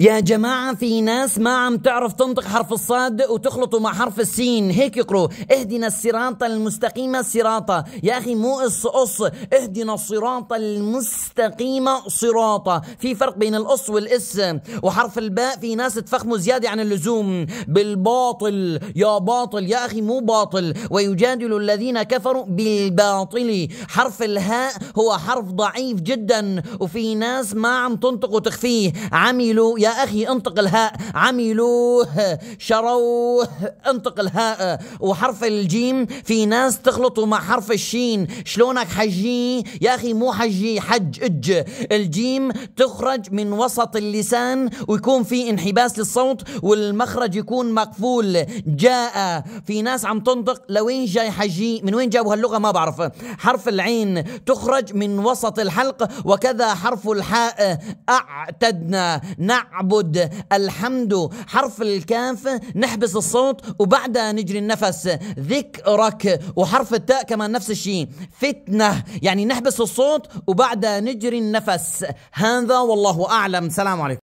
يا جماعة في ناس ما عم تعرف تنطق حرف الصاد وتخلطه مع حرف السين هيك يقروا اهدنا الصراط المستقيم صراطا يا أخي مو قص قص اهدنا الصراط المستقيم صراطا في فرق بين الاص والإس وحرف الباء في ناس تفخمه زيادة عن اللزوم بالباطل يا باطل يا أخي مو باطل ويجادل الذين كفروا بالباطل حرف الهاء هو حرف ضعيف جدا وفي ناس ما عم تنطق وتخفيه عملوا يا يا أخي انطق الهاء عملوه شروه انطق الهاء وحرف الجيم في ناس تخلطه مع حرف الشين شلونك حجي يا أخي مو حجي حج اج الجيم تخرج من وسط اللسان ويكون في انحباس للصوت والمخرج يكون مقفول جاء في ناس عم تنطق لوين جاي حجي من وين جابوا هاللغة ما بعرف حرف العين تخرج من وسط الحلق وكذا حرف الحاء أعتدنا نع نعبد الحمد حرف الكاف نحبس الصوت وبعدها نجري النفس ذكرك وحرف التاء كمان نفس الشيء فتنه يعني نحبس الصوت وبعدها نجري النفس هذا والله اعلم سلام عليكم